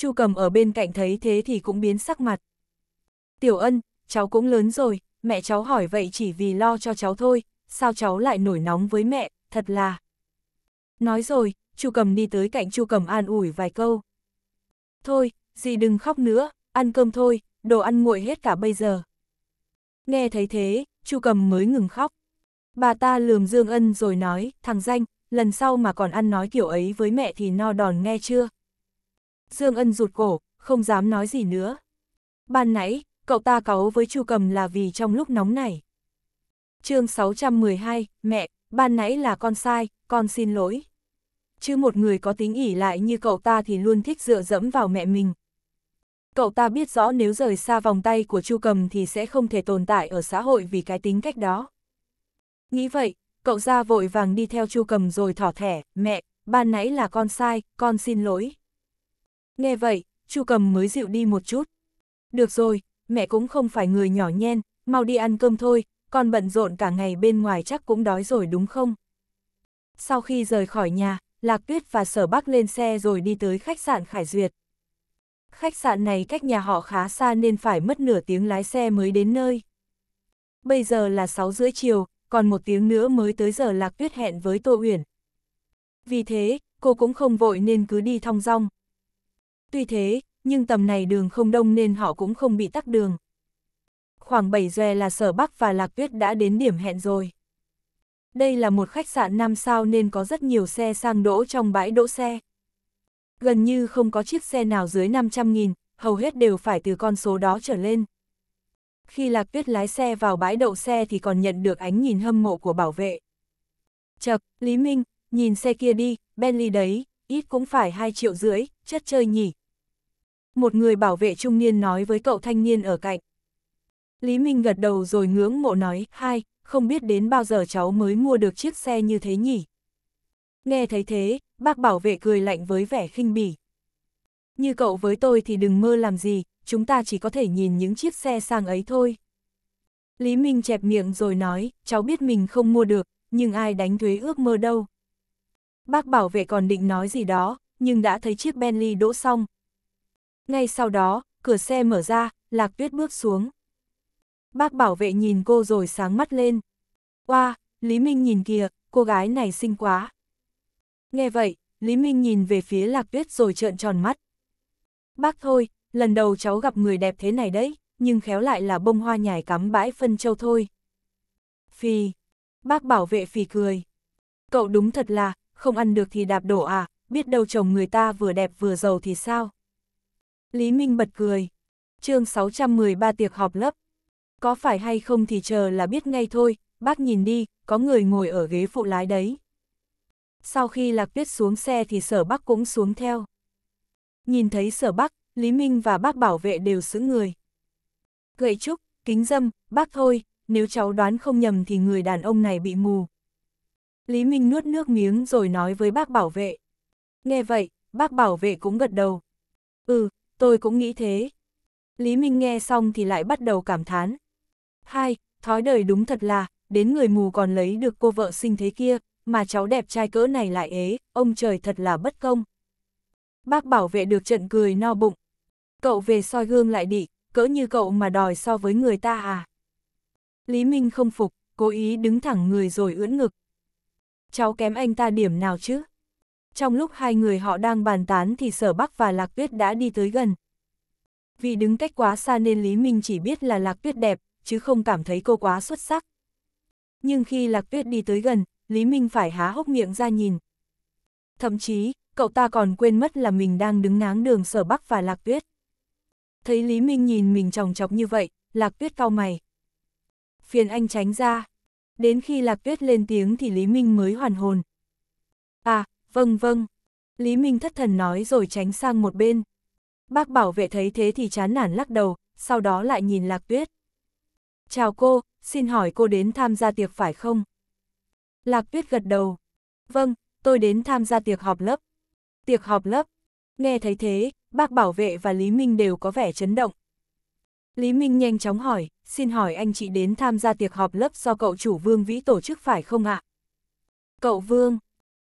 Chu cầm ở bên cạnh thấy thế thì cũng biến sắc mặt. Tiểu ân, cháu cũng lớn rồi, mẹ cháu hỏi vậy chỉ vì lo cho cháu thôi, sao cháu lại nổi nóng với mẹ, thật là. Nói rồi, Chu cầm đi tới cạnh Chu cầm an ủi vài câu. Thôi, dì đừng khóc nữa, ăn cơm thôi, đồ ăn nguội hết cả bây giờ. Nghe thấy thế, Chu cầm mới ngừng khóc. Bà ta lườm Dương Ân rồi nói, thằng danh, lần sau mà còn ăn nói kiểu ấy với mẹ thì no đòn nghe chưa? Dương Ân rụt cổ, không dám nói gì nữa. Ban nãy, cậu ta cáu với Chu Cầm là vì trong lúc nóng này. chương 612, mẹ, ban nãy là con sai, con xin lỗi. Chứ một người có tính ỉ lại như cậu ta thì luôn thích dựa dẫm vào mẹ mình. Cậu ta biết rõ nếu rời xa vòng tay của Chu Cầm thì sẽ không thể tồn tại ở xã hội vì cái tính cách đó. Nghĩ vậy, cậu ra vội vàng đi theo Chu Cầm rồi thỏ thẻ, mẹ, ban nãy là con sai, con xin lỗi. Nghe vậy, Chu Cầm mới dịu đi một chút. Được rồi, mẹ cũng không phải người nhỏ nhen, mau đi ăn cơm thôi, còn bận rộn cả ngày bên ngoài chắc cũng đói rồi đúng không? Sau khi rời khỏi nhà, Lạc Tuyết và Sở Bắc lên xe rồi đi tới khách sạn Khải Duyệt. Khách sạn này cách nhà họ khá xa nên phải mất nửa tiếng lái xe mới đến nơi. Bây giờ là 6 rưỡi chiều, còn một tiếng nữa mới tới giờ Lạc Tuyết hẹn với Tô Uyển. Vì thế, cô cũng không vội nên cứ đi thong dong, Tuy thế, nhưng tầm này đường không đông nên họ cũng không bị tắc đường. Khoảng 7 giờ là Sở Bắc và Lạc Tuyết đã đến điểm hẹn rồi. Đây là một khách sạn 5 sao nên có rất nhiều xe sang đỗ trong bãi đỗ xe. Gần như không có chiếc xe nào dưới 500.000, hầu hết đều phải từ con số đó trở lên. Khi Lạc Tuyết lái xe vào bãi đậu xe thì còn nhận được ánh nhìn hâm mộ của bảo vệ. Chật, Lý Minh, nhìn xe kia đi, Bentley đấy, ít cũng phải 2 triệu rưỡi, chất chơi nhỉ, một người bảo vệ trung niên nói với cậu thanh niên ở cạnh. Lý Minh gật đầu rồi ngưỡng mộ nói, hai, không biết đến bao giờ cháu mới mua được chiếc xe như thế nhỉ. Nghe thấy thế, bác bảo vệ cười lạnh với vẻ khinh bỉ. Như cậu với tôi thì đừng mơ làm gì, chúng ta chỉ có thể nhìn những chiếc xe sang ấy thôi. Lý Minh chẹp miệng rồi nói, cháu biết mình không mua được, nhưng ai đánh thuế ước mơ đâu. Bác bảo vệ còn định nói gì đó, nhưng đã thấy chiếc Bentley đỗ xong, ngay sau đó, cửa xe mở ra, Lạc Tuyết bước xuống. Bác bảo vệ nhìn cô rồi sáng mắt lên. Oa, Lý Minh nhìn kìa, cô gái này xinh quá. Nghe vậy, Lý Minh nhìn về phía Lạc Tuyết rồi trợn tròn mắt. Bác thôi, lần đầu cháu gặp người đẹp thế này đấy, nhưng khéo lại là bông hoa nhài cắm bãi phân châu thôi. Phì, bác bảo vệ phì cười. Cậu đúng thật là, không ăn được thì đạp đổ à, biết đâu chồng người ta vừa đẹp vừa giàu thì sao? Lý Minh bật cười. chương 613 tiệc họp lớp. Có phải hay không thì chờ là biết ngay thôi, bác nhìn đi, có người ngồi ở ghế phụ lái đấy. Sau khi Lạc Tuyết xuống xe thì sở bắc cũng xuống theo. Nhìn thấy sở bắc, Lý Minh và bác bảo vệ đều xứng người. Gậy trúc, kính dâm, bác thôi, nếu cháu đoán không nhầm thì người đàn ông này bị mù. Lý Minh nuốt nước miếng rồi nói với bác bảo vệ. Nghe vậy, bác bảo vệ cũng gật đầu. Ừ, tôi cũng nghĩ thế. Lý Minh nghe xong thì lại bắt đầu cảm thán. Hai, thói đời đúng thật là, đến người mù còn lấy được cô vợ sinh thế kia, mà cháu đẹp trai cỡ này lại ế, ông trời thật là bất công. Bác bảo vệ được trận cười no bụng. Cậu về soi gương lại đi, cỡ như cậu mà đòi so với người ta à. Lý Minh không phục, cố ý đứng thẳng người rồi ưỡn ngực. Cháu kém anh ta điểm nào chứ? Trong lúc hai người họ đang bàn tán thì Sở Bắc và Lạc Tuyết đã đi tới gần. Vì đứng cách quá xa nên Lý Minh chỉ biết là Lạc Tuyết đẹp, chứ không cảm thấy cô quá xuất sắc. Nhưng khi Lạc Tuyết đi tới gần, Lý Minh phải há hốc miệng ra nhìn. Thậm chí, cậu ta còn quên mất là mình đang đứng ngáng đường Sở Bắc và Lạc Tuyết. Thấy Lý Minh nhìn mình tròng chọc như vậy, Lạc Tuyết cau mày. Phiền anh tránh ra. Đến khi Lạc Tuyết lên tiếng thì Lý Minh mới hoàn hồn. À, Vâng vâng. Lý Minh thất thần nói rồi tránh sang một bên. Bác bảo vệ thấy thế thì chán nản lắc đầu, sau đó lại nhìn Lạc Tuyết. Chào cô, xin hỏi cô đến tham gia tiệc phải không? Lạc Tuyết gật đầu. Vâng, tôi đến tham gia tiệc họp lớp. Tiệc họp lớp. Nghe thấy thế, bác bảo vệ và Lý Minh đều có vẻ chấn động. Lý Minh nhanh chóng hỏi, xin hỏi anh chị đến tham gia tiệc họp lớp do cậu chủ Vương Vĩ tổ chức phải không ạ? Cậu Vương,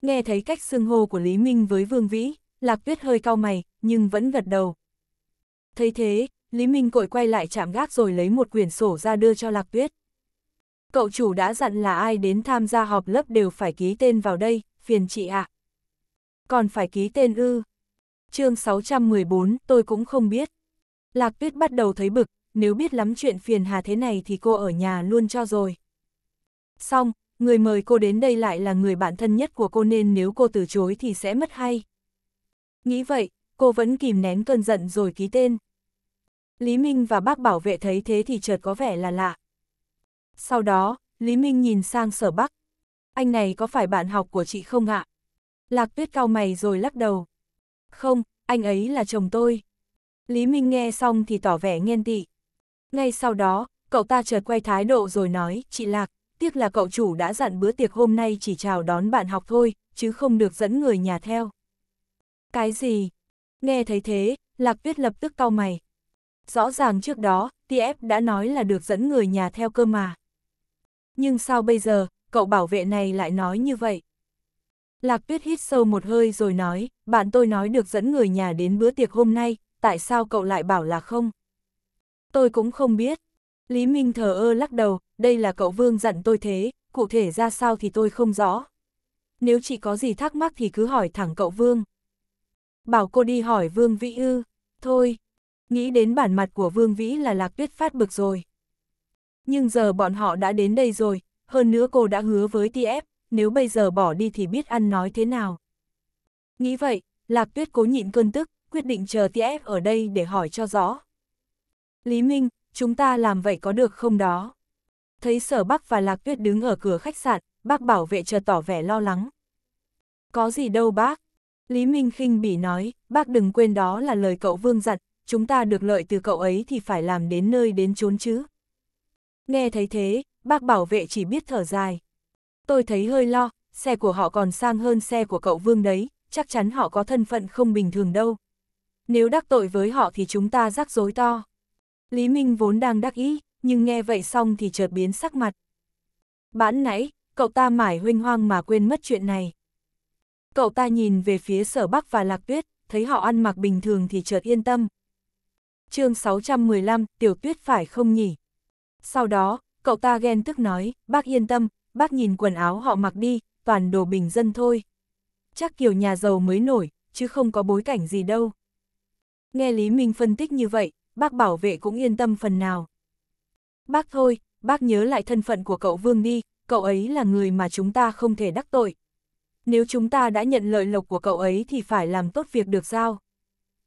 Nghe thấy cách xưng hô của Lý Minh với Vương Vĩ, Lạc Tuyết hơi cau mày, nhưng vẫn gật đầu. Thấy thế, Lý Minh cội quay lại chạm gác rồi lấy một quyển sổ ra đưa cho Lạc Tuyết. Cậu chủ đã dặn là ai đến tham gia họp lớp đều phải ký tên vào đây, phiền chị ạ. À. Còn phải ký tên ư. chương 614 tôi cũng không biết. Lạc Tuyết bắt đầu thấy bực, nếu biết lắm chuyện phiền hà thế này thì cô ở nhà luôn cho rồi. Xong, người mời cô đến đây lại là người bạn thân nhất của cô nên nếu cô từ chối thì sẽ mất hay. Nghĩ vậy, cô vẫn kìm nén cơn giận rồi ký tên. Lý Minh và bác bảo vệ thấy thế thì chợt có vẻ là lạ. Sau đó, Lý Minh nhìn sang sở bắc. Anh này có phải bạn học của chị không ạ? Lạc tuyết cao mày rồi lắc đầu. Không, anh ấy là chồng tôi. Lý Minh nghe xong thì tỏ vẻ ghen tị. Ngay sau đó, cậu ta chợt quay thái độ rồi nói, chị Lạc, tiếc là cậu chủ đã dặn bữa tiệc hôm nay chỉ chào đón bạn học thôi, chứ không được dẫn người nhà theo. Cái gì? Nghe thấy thế, Lạc Tuyết lập tức cau mày. Rõ ràng trước đó, TF đã nói là được dẫn người nhà theo cơ mà. Nhưng sao bây giờ, cậu bảo vệ này lại nói như vậy? Lạc Tuyết hít sâu một hơi rồi nói, bạn tôi nói được dẫn người nhà đến bữa tiệc hôm nay, tại sao cậu lại bảo là không? Tôi cũng không biết. Lý Minh thờ ơ lắc đầu, đây là cậu Vương dặn tôi thế, cụ thể ra sao thì tôi không rõ. Nếu chị có gì thắc mắc thì cứ hỏi thẳng cậu Vương. Bảo cô đi hỏi Vương Vĩ ư, thôi, nghĩ đến bản mặt của Vương Vĩ là Lạc Tuyết phát bực rồi. Nhưng giờ bọn họ đã đến đây rồi, hơn nữa cô đã hứa với TF, nếu bây giờ bỏ đi thì biết ăn nói thế nào. Nghĩ vậy, Lạc Tuyết cố nhịn cơn tức, quyết định chờ TF ở đây để hỏi cho rõ. Lý Minh, chúng ta làm vậy có được không đó? Thấy sở bắc và lạc tuyết đứng ở cửa khách sạn, bác bảo vệ chờ tỏ vẻ lo lắng. Có gì đâu bác? Lý Minh khinh bỉ nói, bác đừng quên đó là lời cậu vương dặn, chúng ta được lợi từ cậu ấy thì phải làm đến nơi đến chốn chứ. Nghe thấy thế, bác bảo vệ chỉ biết thở dài. Tôi thấy hơi lo, xe của họ còn sang hơn xe của cậu vương đấy, chắc chắn họ có thân phận không bình thường đâu. Nếu đắc tội với họ thì chúng ta rắc rối to. Lý Minh vốn đang đắc ý, nhưng nghe vậy xong thì chợt biến sắc mặt. Bán nãy, cậu ta mải huynh hoang mà quên mất chuyện này. Cậu ta nhìn về phía sở bắc và lạc tuyết, thấy họ ăn mặc bình thường thì chợt yên tâm. chương 615, tiểu tuyết phải không nhỉ? Sau đó, cậu ta ghen tức nói, bác yên tâm, bác nhìn quần áo họ mặc đi, toàn đồ bình dân thôi. Chắc kiểu nhà giàu mới nổi, chứ không có bối cảnh gì đâu. Nghe Lý Minh phân tích như vậy, bác bảo vệ cũng yên tâm phần nào. Bác thôi, bác nhớ lại thân phận của cậu Vương đi, cậu ấy là người mà chúng ta không thể đắc tội. Nếu chúng ta đã nhận lợi lộc của cậu ấy thì phải làm tốt việc được sao?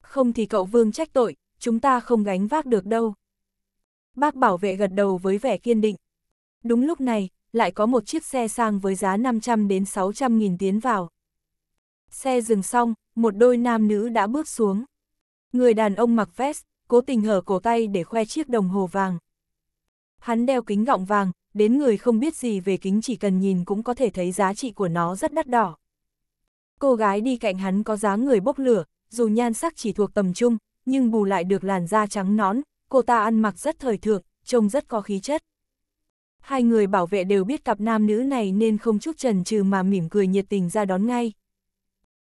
Không thì cậu Vương trách tội, chúng ta không gánh vác được đâu. Bác bảo vệ gật đầu với vẻ kiên định. Đúng lúc này, lại có một chiếc xe sang với giá 500 đến 600 nghìn tiến vào. Xe dừng xong, một đôi nam nữ đã bước xuống. Người đàn ông mặc vest, cố tình hở cổ tay để khoe chiếc đồng hồ vàng. Hắn đeo kính gọng vàng, đến người không biết gì về kính chỉ cần nhìn cũng có thể thấy giá trị của nó rất đắt đỏ. Cô gái đi cạnh hắn có dáng người bốc lửa, dù nhan sắc chỉ thuộc tầm trung, nhưng bù lại được làn da trắng nón, cô ta ăn mặc rất thời thượng, trông rất có khí chất. Hai người bảo vệ đều biết cặp nam nữ này nên không chút trần trừ mà mỉm cười nhiệt tình ra đón ngay.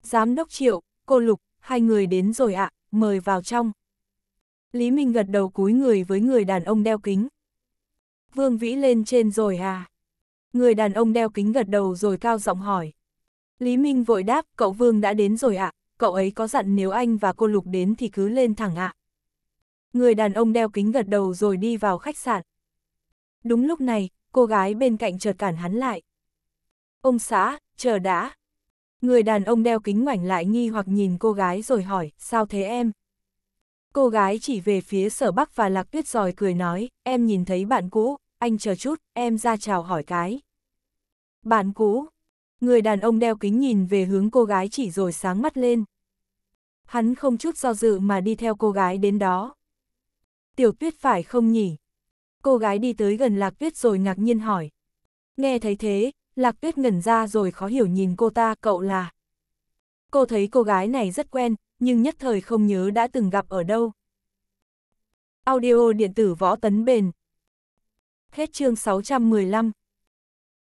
Giám đốc Triệu, cô Lục, hai người đến rồi ạ, mời vào trong. Lý Minh gật đầu cúi người với người đàn ông đeo kính. Vương Vĩ lên trên rồi à? Người đàn ông đeo kính gật đầu rồi cao giọng hỏi. Lý Minh vội đáp, cậu Vương đã đến rồi ạ, à? cậu ấy có dặn nếu anh và cô Lục đến thì cứ lên thẳng ạ. À? Người đàn ông đeo kính gật đầu rồi đi vào khách sạn. Đúng lúc này, cô gái bên cạnh chợt cản hắn lại. Ông xã, chờ đã. Người đàn ông đeo kính ngoảnh lại nghi hoặc nhìn cô gái rồi hỏi, sao thế em? Cô gái chỉ về phía sở bắc và lạc tuyết giòi cười nói, em nhìn thấy bạn cũ, anh chờ chút, em ra chào hỏi cái. Bạn cũ, người đàn ông đeo kính nhìn về hướng cô gái chỉ rồi sáng mắt lên. Hắn không chút do dự mà đi theo cô gái đến đó. Tiểu tuyết phải không nhỉ? Cô gái đi tới gần lạc tuyết rồi ngạc nhiên hỏi. Nghe thấy thế, lạc tuyết ngẩn ra rồi khó hiểu nhìn cô ta cậu là. Cô thấy cô gái này rất quen, nhưng nhất thời không nhớ đã từng gặp ở đâu. Audio điện tử võ tấn bền. Hết chương 615